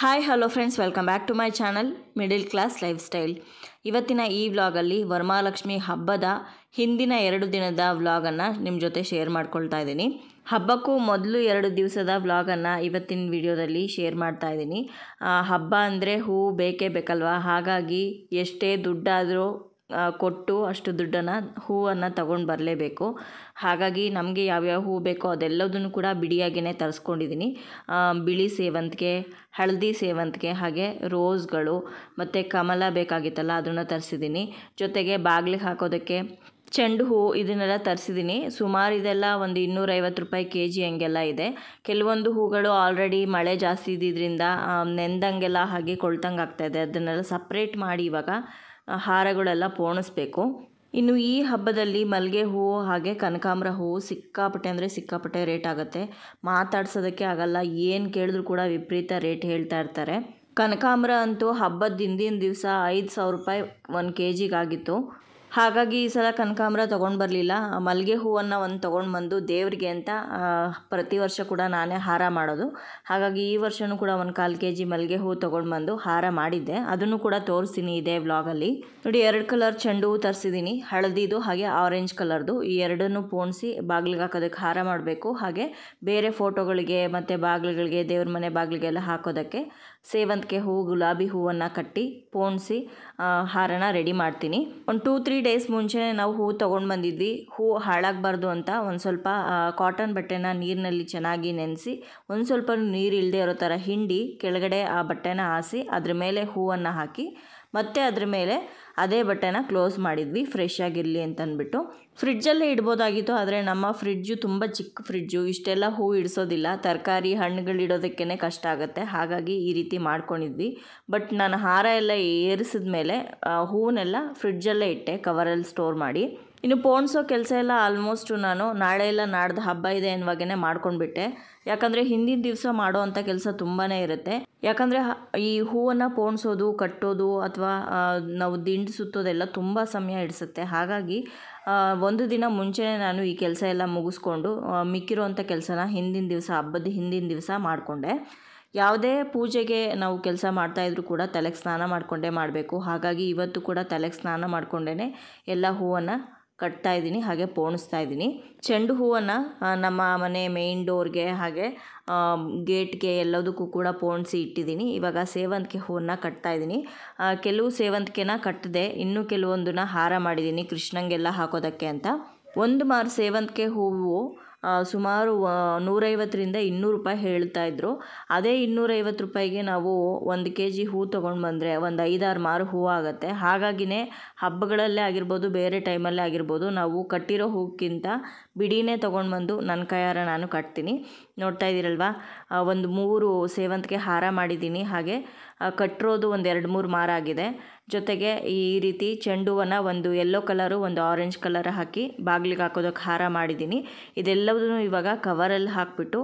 hi hello friends welcome back to my channel middle class lifestyle ಇವತ್ತಿನ ಈ ವ್ಲಾಗಲ್ಲಿ ವರಮಾಲಕ್ಷ್ಮಿ ಹಬ್ಬದ ಹಿಂದಿನ ಎರಡು ದಿನದ ವ್ಲಾಗನ್ನು ನಿಮ್ಮ ಜೊತೆ ಶೇರ್ ಮಾಡ್ಕೊಳ್ತಾ ಇದ್ದೀನಿ ಹಬ್ಬಕ್ಕೂ ಮೊದಲು ಎರಡು ದಿವಸದ ವ್ಲಾಗನ್ನು ಇವತ್ತಿನ ವಿಡಿಯೋದಲ್ಲಿ ಶೇರ್ ಮಾಡ್ತಾ ಇದ್ದೀನಿ ಹಬ್ಬ ಅಂದರೆ ಹೂವು ಬೇಕೇ ಬೇಕಲ್ವಾ ಹಾಗಾಗಿ ಎಷ್ಟೇ ದುಡ್ಡಾದರೂ ಕೊಟ್ಟು ಅಷ್ಟು ದುಡ್ಡನ್ನು ಹೂವನ್ನು ತಗೊಂಡು ಬರಲೇಬೇಕು ಹಾಗಾಗಿ ನಮಗೆ ಯಾವ್ಯಾವ ಹೂ ಬೇಕೋ ಅದೆಲ್ಲದನ್ನು ಕೂಡ ಬಿಡಿಯಾಗಿಯೇ ತರಿಸ್ಕೊಂಡಿದ್ದೀನಿ ಬಿಳಿ ಸೇವಂತಿಗೆ ಹಳದಿ ಸೇವಂತಿಗೆ ಹಾಗೆ ರೋಸ್ಗಳು ಮತ್ತು ಕಮಲ ಬೇಕಾಗಿತ್ತಲ್ಲ ಅದನ್ನು ತರಿಸಿದ್ದೀನಿ ಜೊತೆಗೆ ಬಾಗಿಲಿಗೆ ಹಾಕೋದಕ್ಕೆ ಚೆಂಡು ಹೂವು ಇದನ್ನೆಲ್ಲ ತರಿಸಿದ್ದೀನಿ ಸುಮಾರು ಇದೆಲ್ಲ ಒಂದು ಇನ್ನೂರೈವತ್ತು ರೂಪಾಯಿ ಕೆ ಜಿ ಹಂಗೆಲ್ಲ ಇದೆ ಕೆಲವೊಂದು ಹೂಗಳು ಆಲ್ರೆಡಿ ಮಳೆ ಜಾಸ್ತಿ ಇದ್ದಿದ್ದರಿಂದ ನೆಂದಂಗೆಲ್ಲ ಹಾಗೆ ಕೊಳ್ತಂಗೆ ಆಗ್ತಾಯಿದೆ ಅದನ್ನೆಲ್ಲ ಸಪ್ರೇಟ್ ಮಾಡಿ ಇವಾಗ ಹಾರಗಳೆಲ್ಲ ಪೋಣಿಸ್ಬೇಕು ಇನ್ನು ಈ ಹಬ್ಬದಲ್ಲಿ ಮಲ್ಲಿಗೆ ಹೂವು ಹಾಗೆ ಕನಕಾಂಬ್ರ ಹೂವು ಸಿಕ್ಕಾಪಟ್ಟೆ ಅಂದರೆ ಸಿಕ್ಕಾಪಟ್ಟೆ ರೇಟ್ ಆಗುತ್ತೆ ಮಾತಾಡ್ಸೋದಕ್ಕೆ ಆಗಲ್ಲ ಏನು ಕೇಳಿದ್ರು ಕೂಡ ವಿಪರೀತ ರೇಟ್ ಹೇಳ್ತಾ ಇರ್ತಾರೆ ಕನಕಾಂಬರ ಅಂತೂ ಹಬ್ಬದ ಹಿಂದಿನ ದಿವಸ ಐದು ಸಾವಿರ ರೂಪಾಯಿ ಒಂದು ಕೆ ಜಿಗಾಗಿತ್ತು ಹಾಗಾಗಿ ಈ ಸಲ ಕನಕಾಂಬರ ತೊಗೊಂಡು ಬರಲಿಲ್ಲ ಮಲ್ಲಿಗೆ ಹೂವನ್ನು ಒಂದು ತೊಗೊಂಡು ಬಂದು ದೇವರಿಗೆ ಅಂತ ಪ್ರತಿ ವರ್ಷ ಕೂಡ ನಾನೇ ಹಾರ ಮಾಡೋದು ಹಾಗಾಗಿ ಈ ವರ್ಷವೂ ಕೂಡ ಒಂದು ಕಾಲು ಕೆ ಜಿ ಮಲ್ಲಿಗೆ ಹೂ ತೊಗೊಂಡು ಬಂದು ಹಾರ ಮಾಡಿದ್ದೆ ಅದನ್ನು ಕೂಡ ತೋರಿಸ್ತೀನಿ ಇದೇ ವ್ಲಾಗಲ್ಲಿ ನೋಡಿ ಎರಡು ಕಲರ್ ಚೆಂಡು ಹೂ ತರಿಸಿದ್ದೀನಿ ಹಳದಿದು ಹಾಗೆ ಆರೆಂಜ್ ಕಲರ್ದು ಈ ಎರಡನ್ನು ಪೋಣಿಸಿ ಬಾಗಿಲಿಗೆ ಹಾಕೋದಕ್ಕೆ ಹಾರ ಮಾಡಬೇಕು ಹಾಗೆ ಬೇರೆ ಫೋಟೋಗಳಿಗೆ ಮತ್ತು ಬಾಗಿಲುಗಳಿಗೆ ದೇವ್ರ ಮನೆ ಬಾಗಿಲಿಗೆಲ್ಲ ಹಾಕೋದಕ್ಕೆ ಸೇವಂತಿಗೆ ಹೂವು ಗುಲಾಬಿ ಹೂವನ್ನು ಕಟ್ಟಿ ಪೋಣಿಸಿ ಹಾರನ ರೆಡಿ ಮಾಡ್ತೀನಿ ಒಂದು ಟೂ ತ್ರೀ ಡೇಸ್ ಮುಂಚೆ ನಾವು ಹೂವು ತೊಗೊಂಡು ಬಂದಿದ್ವಿ ಹೂವು ಹಾಳಾಗಬಾರ್ದು ಅಂತ ಒಂದು ಸ್ವಲ್ಪ ಕಾಟನ್ ಬಟ್ಟೆನ ನೀರಿನಲ್ಲಿ ಚೆನ್ನಾಗಿ ನೆನೆಸಿ ಒಂದು ಸ್ವಲ್ಪ ನೀರು ಇಲ್ಲದೆ ಇರೋ ಥರ ಹಿಂಡಿ ಕೆಳಗಡೆ ಆ ಬಟ್ಟೆನ ಹಾಸಿ ಅದ್ರ ಮೇಲೆ ಹೂವನ್ನು ಹಾಕಿ ಮತ್ತು ಅದ್ರ ಮೇಲೆ ಅದೇ ಬಟ್ಟೆನ ಕ್ಲೋಸ್ ಮಾಡಿದ್ವಿ ಫ್ರೆಶ್ ಆಗಿರಲಿ ಅಂತ ಅಂದ್ಬಿಟ್ಟು ಫ್ರಿಡ್ಜಲ್ಲೇ ಇಡ್ಬೋದಾಗಿತ್ತು ಆದರೆ ನಮ್ಮ ಫ್ರಿಡ್ಜು ತುಂಬ ಚಿಕ್ಕ ಫ್ರಿಡ್ಜು ಇಷ್ಟೆಲ್ಲ ಹೂ ಇಡಿಸೋದಿಲ್ಲ ತರಕಾರಿ ಹಣ್ಣುಗಳಿಡೋದಕ್ಕೇ ಕಷ್ಟ ಆಗುತ್ತೆ ಹಾಗಾಗಿ ಈ ರೀತಿ ಮಾಡ್ಕೊಂಡಿದ್ವಿ ಬಟ್ ನಾನು ಹಾರ ಎಲ್ಲ ಏರಿಸಿದ ಮೇಲೆ ಹೂವನ್ನೆಲ್ಲ ಫ್ರಿಡ್ಜಲ್ಲೇ ಇಟ್ಟೆ ಕವರಲ್ಲಿ ಸ್ಟೋರ್ ಮಾಡಿ ಇನ್ನು ಪೋಣಿಸೋ ಕೆಲಸ ಎಲ್ಲ ಆಲ್ಮೋಸ್ಟು ನಾನು ನಾಳೆ ಎಲ್ಲ ನಾಡ್ದು ಹಬ್ಬ ಇದೆ ಎನ್ನುವಾಗೇ ಮಾಡ್ಕೊಂಡ್ಬಿಟ್ಟೆ ಯಾಕಂದರೆ ಹಿಂದಿನ ದಿವಸ ಮಾಡೋ ಅಂಥ ಕೆಲಸ ತುಂಬಾ ಇರುತ್ತೆ ಯಾಕಂದರೆ ಈ ಹೂವನ್ನು ಪೋಣಿಸೋದು ಕಟ್ಟೋದು ಅಥವಾ ನಾವು ದಿಂಡು ಸುತ್ತೋದೆಲ್ಲ ತುಂಬ ಸಮಯ ಹಿಡಿಸುತ್ತೆ ಹಾಗಾಗಿ ಒಂದು ದಿನ ಮುಂಚೆನೇ ನಾನು ಈ ಕೆಲಸ ಎಲ್ಲ ಮುಗಿಸ್ಕೊಂಡು ಮಿಕ್ಕಿರೋವಂಥ ಕೆಲಸನ ಹಿಂದಿನ ದಿವಸ ಹಬ್ಬದ ಹಿಂದಿನ ದಿವಸ ಮಾಡಿಕೊಂಡೆ ಯಾವುದೇ ಪೂಜೆಗೆ ನಾವು ಕೆಲಸ ಮಾಡ್ತಾಯಿದ್ರು ಕೂಡ ತಲೆಗೆ ಸ್ನಾನ ಮಾಡಿಕೊಂಡೇ ಮಾಡಬೇಕು ಹಾಗಾಗಿ ಇವತ್ತು ಕೂಡ ತಲೆಗೆ ಸ್ನಾನ ಮಾಡಿಕೊಂಡೇ ಎಲ್ಲ ಹೂವನ್ನು ಕಟ್ತಾ ಇದ್ದೀನಿ ಹಾಗೆ ಪೋಣಿಸ್ತಾ ಇದ್ದೀನಿ ಚೆಂಡು ಹೂವನ್ನು ನಮ್ಮ ಮನೆ ಮೇಯ್ನ್ ಡೋರ್ಗೆ ಹಾಗೆ ಗೇಟ್ಗೆ ಎಲ್ಲದಕ್ಕೂ ಕೂಡ ಪೋಣಿಸಿ ಇಟ್ಟಿದ್ದೀನಿ ಇವಾಗ ಸೇವಂತಿಗೆ ಹೂವನ್ನು ಕಟ್ತಾ ಇದ್ದೀನಿ ಕೆಲವು ಸೇವಂತಿಗೆನ ಕಟ್ಟದೆ ಇನ್ನೂ ಕೆಲವೊಂದನ್ನು ಹಾರ ಮಾಡಿದ್ದೀನಿ ಕೃಷ್ಣಂಗೆಲ್ಲ ಹಾಕೋದಕ್ಕೆ ಅಂತ ಒಂದು ಮಾರು ಸೇವಂತಿಗೆ ಹೂವು ಸುಮಾರು ನೂರೈವತ್ತರಿಂದ ಇನ್ನೂರು ರೂಪಾಯಿ ಹೇಳ್ತಾ ಇದ್ದರು ಅದೇ ಇನ್ನೂರೈವತ್ತು ರೂಪಾಯಿಗೆ ನಾವು ಒಂದು ಕೆ ಜಿ ಹೂ ತೊಗೊಂಡು ಬಂದರೆ ಒಂದು ಐದಾರು ಮಾರು ಹೂವು ಆಗುತ್ತೆ ಹಾಗಾಗಿಯೇ ಹಬ್ಬಗಳಲ್ಲೇ ಆಗಿರ್ಬೋದು ಬೇರೆ ಟೈಮಲ್ಲೇ ಆಗಿರ್ಬೋದು ನಾವು ಕಟ್ಟಿರೋ ಹೂಕ್ಕಿಂತ ಬಿಡಿನೇ ತೊಗೊಂಡು ಬಂದು ನನ್ನ ಕೈಯಾರ ನಾನು ಕಟ್ತೀನಿ ನೋಡ್ತಾ ಇದ್ದೀರಲ್ವಾ ಒಂದು ಮೂರು ಸೇವಂತಿಗೆ ಹಾರ ಮಾಡಿದ್ದೀನಿ ಹಾಗೆ ಕಟ್ಟಿರೋದು ಒಂದು ಎರಡು ಮೂರು ಮಾರ ಆಗಿದೆ ಜೊತೆಗೆ ಈ ರೀತಿ ಚೆಂಡುವನ್ನು ಒಂದು ಯೆಲ್ಲೋ ಕಲರು ಒಂದು ಆರೆಂಜ್ ಕಲರ್ ಹಾಕಿ ಬಾಗಿಲಿಗೆ ಹಾಕೋದಕ್ಕೆ ಹಾರ ಮಾಡಿದ್ದೀನಿ ಇದೆಲ್ಲವನ್ನೂ ಇವಾಗ ಕವರಲ್ಲಿ ಹಾಕಿಬಿಟ್ಟು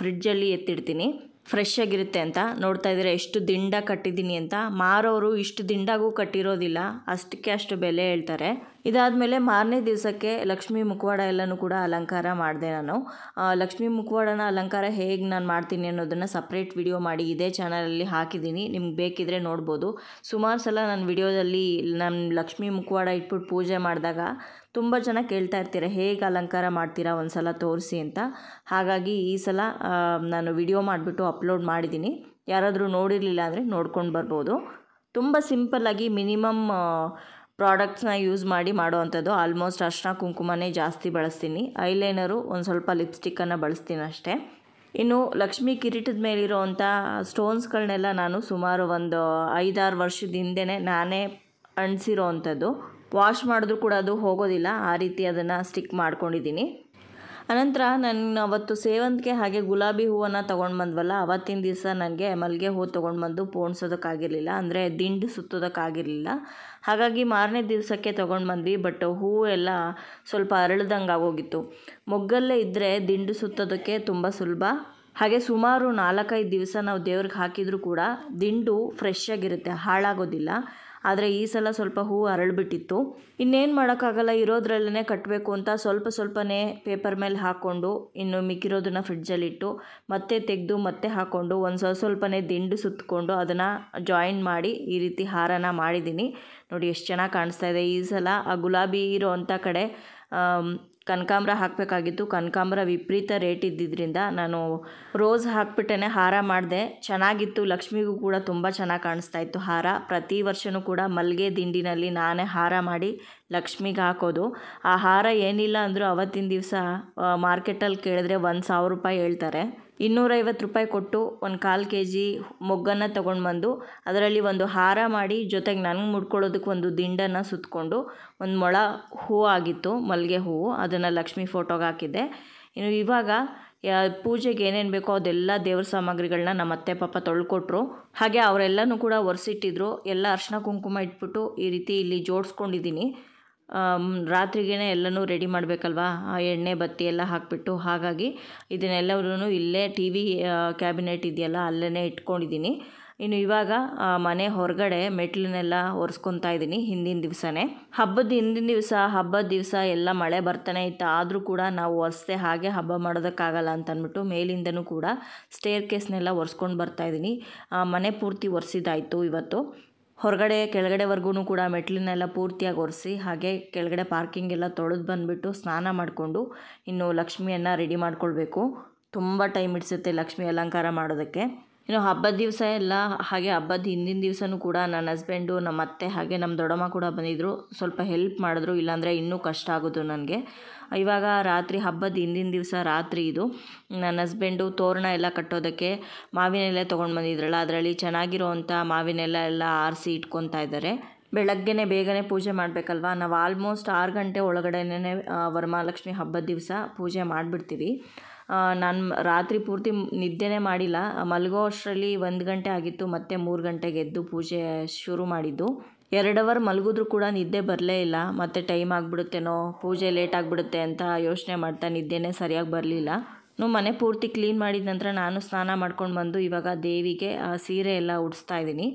ಫ್ರಿಡ್ಜಲ್ಲಿ ಎತ್ತಿಡ್ತೀನಿ ಫ್ರೆಶ್ ಆಗಿರುತ್ತೆ ಅಂತ ನೋಡ್ತಾ ಇದ್ದೀರಾ ಎಷ್ಟು ದಿಂಡ ಕಟ್ಟಿದ್ದೀನಿ ಅಂತ ಮಾರೋರು ಇಷ್ಟು ದಿಂಡಾಗೂ ಕಟ್ಟಿರೋದಿಲ್ಲ ಅಷ್ಟಕ್ಕೆ ಅಷ್ಟು ಬೆಲೆ ಹೇಳ್ತಾರೆ ಇದಾದಮೇಲೆ ಮಾರನೇ ದಿವಸಕ್ಕೆ ಲಕ್ಷ್ಮೀ ಮುಖವಾಡ ಎಲ್ಲನೂ ಕೂಡ ಅಲಂಕಾರ ಮಾಡಿದೆ ನಾನು ಲಕ್ಷ್ಮೀ ಮುಖವಾಡನ ಅಲಂಕಾರ ಹೇಗೆ ನಾನು ಮಾಡ್ತೀನಿ ಅನ್ನೋದನ್ನು ಸಪ್ರೇಟ್ ವಿಡಿಯೋ ಮಾಡಿ ಇದೇ ಚಾನಲಲ್ಲಿ ಹಾಕಿದ್ದೀನಿ ನಿಮ್ಗೆ ಬೇಕಿದ್ರೆ ನೋಡ್ಬೋದು ಸುಮಾರು ಸಲ ನಾನು ವಿಡಿಯೋದಲ್ಲಿ ನಾನು ಲಕ್ಷ್ಮೀ ಮುಖವಾಡ ಇಟ್ಬಿಟ್ಟು ಪೂಜೆ ಮಾಡಿದಾಗ ತುಂಬ ಜನ ಕೇಳ್ತಾ ಇರ್ತೀರ ಹೇಗೆ ಅಲಂಕಾರ ಮಾಡ್ತೀರಾ ಒಂದು ಸಲ ತೋರಿಸಿ ಅಂತ ಹಾಗಾಗಿ ಈ ಸಲ ನಾನು ವಿಡಿಯೋ ಮಾಡಿಬಿಟ್ಟು ಅಪ್ಲೋಡ್ ಮಾಡಿದ್ದೀನಿ ಯಾರಾದರೂ ನೋಡಿರಲಿಲ್ಲ ಅಂದರೆ ನೋಡ್ಕೊಂಡು ಬರ್ಬೋದು ತುಂಬ ಸಿಂಪಲ್ಲಾಗಿ ಮಿನಿಮಮ್ ಪ್ರಾಡಕ್ಟ್ಸ್ನ ಯೂಸ್ ಮಾಡಿ ಮಾಡೋವಂಥದ್ದು ಆಲ್ಮೋಸ್ಟ್ ಅರ್ಶಿನ ಕುಂಕುಮನೇ ಜಾಸ್ತಿ ಬಳಸ್ತೀನಿ ಐಲೈನರು ಒಂದು ಸ್ವಲ್ಪ ಲಿಪ್ಸ್ಟಿಕ್ಕನ್ನು ಬಳಸ್ತೀನಿ ಅಷ್ಟೇ ಇನ್ನು ಲಕ್ಷ್ಮೀ ಕಿರೀಟದ ಮೇಲಿರುವಂಥ ಸ್ಟೋನ್ಸ್ಗಳನ್ನೆಲ್ಲ ನಾನು ಸುಮಾರು ಒಂದು ಐದಾರು ವರ್ಷದ ಹಿಂದೆನೇ ನಾನೇ ಅಣಿಸಿರೋ ಅಂಥದ್ದು ವಾಶ್ ಮಾಡಿದ್ರೂ ಕೂಡ ಅದು ಹೋಗೋದಿಲ್ಲ ಆ ರೀತಿ ಅದನ್ನು ಸ್ಟಿಕ್ ಮಾಡ್ಕೊಂಡಿದ್ದೀನಿ ಅನಂತರ ನಾನು ಅವತ್ತು ಸೇವಂತಿಗೆ ಹಾಗೆ ಗುಲಾಬಿ ಹೂವನ್ನು ತೊಗೊಂಡು ಬಂದ್ವಲ್ಲ ಅವತ್ತಿನ ದಿವಸ ನನಗೆ ಮಲ್ಲಿಗೆ ಹೂ ತೊಗೊಂಡು ಬಂದು ಪೋಣಿಸೋದಕ್ಕಾಗಿರಲಿಲ್ಲ ಅಂದರೆ ದಿಂಡು ಸುತ್ತೋದಕ್ಕಾಗಿರಲಿಲ್ಲ ಹಾಗಾಗಿ ಮಾರನೇ ದಿವಸಕ್ಕೆ ತೊಗೊಂಡು ಬಂದ್ವಿ ಬಟ್ ಹೂವು ಎಲ್ಲ ಸ್ವಲ್ಪ ಅರಳ್ದಂಗೆ ಆಗೋಗಿತ್ತು ಮೊಗ್ಗಲ್ಲೇ ಇದ್ದರೆ ದಿಂಡು ಸುತ್ತೋದಕ್ಕೆ ತುಂಬ ಸುಲಭ ಹಾಗೆ ಸುಮಾರು ನಾಲ್ಕೈದು ದಿವಸ ನಾವು ದೇವ್ರಿಗೆ ಹಾಕಿದರೂ ಕೂಡ ದಿಂಡು ಫ್ರೆಶ್ ಆಗಿರುತ್ತೆ ಹಾಳಾಗೋದಿಲ್ಲ ಆದರೆ ಈ ಸಲ ಸ್ವಲ್ಪ ಹೂ ಅರಳಿಬಿಟ್ಟಿತ್ತು ಇನ್ನೇನು ಮಾಡೋಕ್ಕಾಗಲ್ಲ ಇರೋದ್ರಲ್ಲೇ ಕಟ್ಟಬೇಕು ಅಂತ ಸ್ವಲ್ಪ ಸ್ವಲ್ಪನೇ ಪೇಪರ್ ಮೇಲೆ ಹಾಕ್ಕೊಂಡು ಇನ್ನು ಮಿಕ್ಕಿರೋದನ್ನು ಫ್ರಿಡ್ಜಲ್ಲಿಟ್ಟು ಮತ್ತೆ ತೆಗೆದು ಮತ್ತೆ ಹಾಕ್ಕೊಂಡು ಒಂದು ಸ್ವಲ್ಪ ಸ್ವಲ್ಪನೇ ದಿಂಡು ಸುತ್ತಕೊಂಡು ಅದನ್ನು ಜಾಯಿನ್ ಮಾಡಿ ಈ ರೀತಿ ಹಾರನ ಮಾಡಿದ್ದೀನಿ ನೋಡಿ ಎಷ್ಟು ಚೆನ್ನಾಗಿ ಕಾಣಿಸ್ತಾ ಇದೆ ಈ ಸಲ ಆ ಗುಲಾಬಿ ಇರೋ ಅಂಥ ಕಡೆ ಕನಕಾಂಬ್ರ ಹಾಕಬೇಕಾಗಿತ್ತು ಕನಕಾಂಬ್ರ ವಿಪರೀತ ರೇಟ್ ಇದ್ದಿದ್ದರಿಂದ ನಾನು ರೋಸ್ ಹಾಕ್ಬಿಟ್ಟೇ ಹಾರ ಮಾಡಿದೆ ಚೆನ್ನಾಗಿತ್ತು ಲಕ್ಷ್ಮಿಗೂ ಕೂಡ ತುಂಬ ಚೆನ್ನಾಗಿ ಕಾಣಿಸ್ತಾ ಇತ್ತು ಹಾರ ಪ್ರತಿ ವರ್ಷವೂ ಕೂಡ ಮಲ್ಲಿಗೆ ದಿಂಡಿನಲ್ಲಿ ನಾನೇ ಹಾರ ಮಾಡಿ ಲಕ್ಷ್ಮಿಗೆ ಹಾಕೋದು ಆ ಹಾರ ಏನಿಲ್ಲ ಅಂದರೂ ಅವತ್ತಿನ ದಿವಸ ಮಾರ್ಕೆಟಲ್ಲಿ ಕೇಳಿದ್ರೆ ಒಂದು ಸಾವಿರ ರೂಪಾಯಿ ಹೇಳ್ತಾರೆ ಇನ್ನೂರೈವತ್ತು ರೂಪಾಯಿ ಕೊಟ್ಟು ಒಂದು ಕಾಲು ಕೆ ಜಿ ಮೊಗ್ಗನ್ನು ತೊಗೊಂಡು ಬಂದು ಅದರಲ್ಲಿ ಒಂದು ಹಾರ ಮಾಡಿ ಜೊತೆಗೆ ನನಗೆ ಮುಡ್ಕೊಳ್ಳೋದಕ್ಕೆ ಒಂದು ದಿಂಡನ್ನು ಸುತ್ತಕೊಂಡು ಒಂದು ಮೊಳ ಹೂವು ಆಗಿತ್ತು ಮಲ್ಲಿಗೆ ಹೂವು ಅದನ್ನು ಲಕ್ಷ್ಮಿ ಫೋಟೋಗೆ ಹಾಕಿದ್ದೆ ಇನ್ನು ಇವಾಗ ಪೂಜೆಗೆ ಏನೇನು ಬೇಕೋ ಅದೆಲ್ಲ ದೇವ್ರ ಸಾಮಗ್ರಿಗಳನ್ನ ನಮ್ಮ ಅತ್ತೆ ಪಾಪ ತೊಳ್ಕೊಟ್ರು ಹಾಗೆ ಅವರೆಲ್ಲನೂ ಕೂಡ ಒರೆಸಿಟ್ಟಿದ್ರು ಎಲ್ಲ ಅರ್ಶಿನ ಕುಂಕುಮ ಇಟ್ಬಿಟ್ಟು ಈ ರೀತಿ ಇಲ್ಲಿ ಜೋಡಿಸ್ಕೊಂಡಿದ್ದೀನಿ ರಾತ್ರಿಗೇ ಎಲ್ಲನೂ ರೆಡಿ ಮಾಡಬೇಕಲ್ವಾ ಆ ಎಣ್ಣೆ ಬತ್ತಿ ಎಲ್ಲ ಹಾಕಿಬಿಟ್ಟು ಹಾಗಾಗಿ ಇದನ್ನೆಲ್ಲವೂ ಇಲ್ಲೇ ಟಿ ವಿ ಕ್ಯಾಬಿನೆಟ್ ಇದೆಯಲ್ಲ ಅಲ್ಲೇ ಇಟ್ಕೊಂಡಿದ್ದೀನಿ ಇನ್ನು ಇವಾಗ ಮನೆ ಹೊರಗಡೆ ಮೆಟ್ಲನ್ನೆಲ್ಲ ಒರೆಸ್ಕೊತಾ ಇದ್ದೀನಿ ಹಿಂದಿನ ದಿವಸನೇ ಹಬ್ಬದ ಹಿಂದಿನ ದಿವಸ ಹಬ್ಬದ ದಿವಸ ಎಲ್ಲ ಮಳೆ ಬರ್ತಾನೆ ಇತ್ತು ಆದರೂ ಕೂಡ ನಾವು ಒರೆಸ್ದೆ ಹಾಗೆ ಹಬ್ಬ ಮಾಡೋದಕ್ಕಾಗಲ್ಲ ಅಂತ ಅಂದ್ಬಿಟ್ಟು ಮೇಲಿಂದನೂ ಕೂಡ ಸ್ಟೇರ್ ಕೇಸ್ನೆಲ್ಲ ಒರೆಸ್ಕೊಂಡು ಬರ್ತಾಯಿದ್ದೀನಿ ಮನೆ ಪೂರ್ತಿ ಒರೆಸಿದಾಯಿತು ಇವತ್ತು ಹೊರಗಡೆ ಕೆಳಗಡೆವರೆಗೂ ಕೂಡ ಮೆಟ್ಲಿನೆಲ್ಲ ಪೂರ್ತಿಯಾಗಿ ಒರೆಸಿ ಹಾಗೆ ಕೆಳಗಡೆ ಪಾರ್ಕಿಂಗ್ ಎಲ್ಲ ತೊಳೆದು ಬಂದುಬಿಟ್ಟು ಸ್ನಾನ ಮಾಡಿಕೊಂಡು ಇನ್ನು ಲಕ್ಷ್ಮಿಯನ್ನು ರೆಡಿ ಮಾಡಿಕೊಳ್ಬೇಕು ತುಂಬ ಟೈಮ್ ಹಿಡಿಸುತ್ತೆ ಲಕ್ಷ್ಮಿ ಅಲಂಕಾರ ಮಾಡೋದಕ್ಕೆ ಇನ್ನು ಹಬ್ಬದ ದಿವಸ ಎಲ್ಲ ಹಾಗೆ ಹಬ್ಬದ ಹಿಂದಿನ ದಿವಸನೂ ಕೂಡ ನನ್ನ ಹಸ್ಬೆಂಡು ನಮ್ಮ ಅತ್ತೆ ಹಾಗೆ ನಮ್ಮ ದೊಡ್ಡಮ್ಮ ಕೂಡ ಬಂದಿದ್ದರು ಸ್ವಲ್ಪ ಹೆಲ್ಪ್ ಮಾಡಿದ್ರು ಇಲ್ಲಾಂದರೆ ಇನ್ನೂ ಕಷ್ಟ ಆಗೋದು ನನಗೆ ಇವಾಗ ರಾತ್ರಿ ಹಬ್ಬದ ಹಿಂದಿನ ದಿವಸ ರಾತ್ರಿ ಇದು ನನ್ನ ಹಸ್ಬೆಂಡು ತೋರಣ ಎಲ್ಲ ಕಟ್ಟೋದಕ್ಕೆ ಮಾವಿನ ಎಲೆ ತೊಗೊಂಡು ಬಂದಿದ್ರಲ್ಲ ಅದರಲ್ಲಿ ಚೆನ್ನಾಗಿರೋವಂಥ ಮಾವಿನ ಎಲೆ ಎಲ್ಲ ಆರಿಸಿ ಇಟ್ಕೊತಾ ಇದ್ದಾರೆ ಬೆಳಗ್ಗೆ ಬೇಗನೆ ಪೂಜೆ ಮಾಡಬೇಕಲ್ವಾ ನಾವು ಆಲ್ಮೋಸ್ಟ್ ಆರು ಗಂಟೆ ಒಳಗಡೆನೇ ವರಮಹಾಲಕ್ಷ್ಮಿ ಹಬ್ಬದ ದಿವಸ ಪೂಜೆ ಮಾಡಿಬಿಡ್ತೀವಿ ನಾನು ರಾತ್ರಿ ಪೂರ್ತಿ ನಿದ್ದೆನೇ ಮಾಡಿಲ್ಲ ಮಲಗೋ ಅಷ್ಟರಲ್ಲಿ ಒಂದು ಗಂಟೆ ಆಗಿತ್ತು ಮತ್ತೆ ಮೂರು ಗಂಟೆಗೆ ಎದ್ದು ಪೂಜೆ ಶುರು ಮಾಡಿದ್ದು ಎರಡು ಅವರ್ ಮಲಗಿದ್ರು ಕೂಡ ನಿದ್ದೆ ಬರಲೇ ಇಲ್ಲ ಮತ್ತು ಟೈಮ್ ಆಗಿಬಿಡುತ್ತೇನೋ ಪೂಜೆ ಲೇಟ್ ಆಗಿಬಿಡುತ್ತೆ ಅಂತ ಯೋಚನೆ ಮಾಡ್ತಾ ನಿದ್ದೆನೇ ಸರಿಯಾಗಿ ಬರಲಿಲ್ಲ ಮನೆ ಪೂರ್ತಿ ಕ್ಲೀನ್ ಮಾಡಿದ ನಂತರ ನಾನು ಸ್ನಾನ ಮಾಡ್ಕೊಂಡು ಬಂದು ಇವಾಗ ದೇವಿಗೆ ಆ ಸೀರೆ ಎಲ್ಲ ಉಡಿಸ್ತಾ ಇದ್ದೀನಿ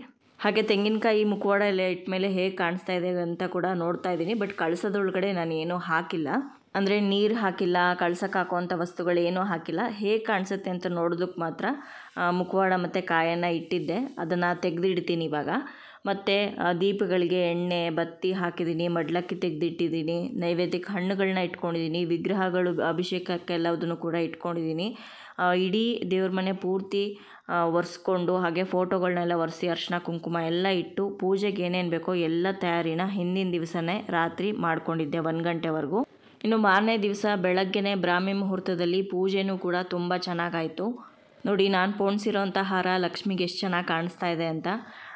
ಹಾಗೆ ತೆಂಗಿನಕಾಯಿ ಮುಖವಾಡ ಎಲ್ಲ ಇಟ್ಟ ಮೇಲೆ ಹೇಗೆ ಕಾಣಿಸ್ತಾ ಇದೆ ಅಂತ ಕೂಡ ನೋಡ್ತಾ ಇದ್ದೀನಿ ಬಟ್ ಕಳಿಸೋದ್ರೊಳಗಡೆ ನಾನು ಏನೂ ಹಾಕಿಲ್ಲ ಅಂದರೆ ನೀರು ಹಾಕಿಲ್ಲ ಕಳ್ಸಕ್ಕೆ ಹಾಕುವಂಥ ವಸ್ತುಗಳೇನೂ ಹಾಕಿಲ್ಲ ಹೇಗೆ ಕಾಣಿಸುತ್ತೆ ಅಂತ ನೋಡೋದಕ್ಕೆ ಮಾತ್ರ ಮುಖವಾಡ ಮತ್ತು ಕಾಯನ್ನು ಇಟ್ಟಿದ್ದೆ ಅದನ್ನು ತೆಗೆದಿಡ್ತೀನಿ ಇವಾಗ ಮತ್ತು ದೀಪಗಳಿಗೆ ಎಣ್ಣೆ ಬತ್ತಿ ಹಾಕಿದ್ದೀನಿ ಮಡ್ಲಕ್ಕಿ ತೆಗೆದಿಟ್ಟಿದ್ದೀನಿ ನೈವೇದ್ಯಕ್ಕೆ ಹಣ್ಣುಗಳನ್ನ ಇಟ್ಕೊಂಡಿದ್ದೀನಿ ವಿಗ್ರಹಗಳು ಅಭಿಷೇಕಕ್ಕೆಲ್ಲದನ್ನು ಕೂಡ ಇಟ್ಕೊಂಡಿದ್ದೀನಿ ಇಡೀ ದೇವ್ರ ಮನೆ ಪೂರ್ತಿ ಒರೆಸ್ಕೊಂಡು ಹಾಗೆ ಫೋಟೋಗಳನ್ನೆಲ್ಲ ಒರೆಸಿ ಅರ್ಶಿನ ಕುಂಕುಮ ಎಲ್ಲ ಇಟ್ಟು ಪೂಜೆಗೆ ಏನೇನು ಬೇಕೋ ಎಲ್ಲ ತಯಾರಿನ ಹಿಂದಿನ ದಿವಸನೇ ರಾತ್ರಿ ಮಾಡ್ಕೊಂಡಿದ್ದೆ ಒಂದು ಗಂಟೆವರೆಗೂ ಇನ್ನು ಮಾರನೇ ದಿವಸ ಬೆಳಗ್ಗೆನೇ ಬ್ರಾಹ್ಮಿ ಮುಹೂರ್ತದಲ್ಲಿ ಪೂಜೆನೂ ಕೂಡ ತುಂಬ ಚೆನ್ನಾಗಾಯಿತು ನೋಡಿ ನಾನು ಪೋಣಿಸಿರೋಂಥ ಹಾರ ಲಕ್ಷ್ಮಿಗೆ ಎಷ್ಟು ಚೆನ್ನಾಗಿ ಕಾಣಿಸ್ತಾ ಇದೆ ಅಂತ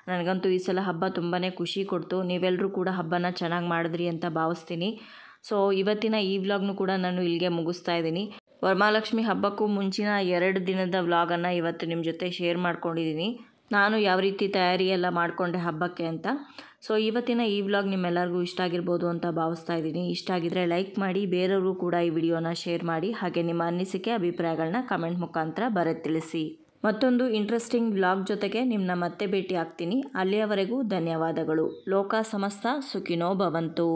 ನನಗಂತೂ ಈ ಸಲ ಹಬ್ಬ ತುಂಬಾ ಖುಷಿ ಕೊಡ್ತು ನೀವೆಲ್ಲರೂ ಕೂಡ ಹಬ್ಬನ ಚೆನ್ನಾಗಿ ಮಾಡಿದ್ರಿ ಅಂತ ಭಾವಿಸ್ತೀನಿ ಸೊ ಇವತ್ತಿನ ಈ ವ್ಲಾಗ್ನು ಕೂಡ ನಾನು ಇಲ್ಲಿಗೆ ಮುಗಿಸ್ತಾ ಇದ್ದೀನಿ ವರಮಾಲಕ್ಷ್ಮಿ ಹಬ್ಬಕ್ಕೂ ಮುಂಚಿನ ಎರಡು ದಿನದ ವ್ಲಾಗನ್ನು ಇವತ್ತು ನಿಮ್ಮ ಜೊತೆ ಶೇರ್ ಮಾಡ್ಕೊಂಡಿದ್ದೀನಿ ನಾನು ಯಾವ ರೀತಿ ತಯಾರಿ ಎಲ್ಲ ಮಾಡಿಕೊಂಡೆ ಹಬ್ಬಕ್ಕೆ ಅಂತ ಸೊ ಇವತ್ತಿನ ಈ ವ್ಲಾಗ್ ನಿಮ್ಮೆಲ್ಲರಿಗೂ ಇಷ್ಟ ಆಗಿರ್ಬೋದು ಅಂತ ಭಾವಿಸ್ತಾ ಇದ್ದೀನಿ ಇಷ್ಟ ಆಗಿದರೆ ಲೈಕ್ ಮಾಡಿ ಬೇರೆಯವರು ಕೂಡ ಈ ವಿಡಿಯೋನ ಶೇರ್ ಮಾಡಿ ಹಾಗೆ ನಿಮ್ಮ ಅನಿಸಿಕೆ ಅಭಿಪ್ರಾಯಗಳನ್ನ ಕಮೆಂಟ್ ಮುಖಾಂತರ ಬರೆ ತಿಳಿಸಿ ಮತ್ತೊಂದು ಇಂಟ್ರೆಸ್ಟಿಂಗ್ ವ್ಲಾಗ್ ಜೊತೆಗೆ ನಿಮ್ಮನ್ನ ಮತ್ತೆ ಭೇಟಿ ಆಗ್ತೀನಿ ಅಲ್ಲಿಯವರೆಗೂ ಧನ್ಯವಾದಗಳು ಲೋಕ ಸಮಸ್ತ ಸುಖಿನೋ ಭವಂತು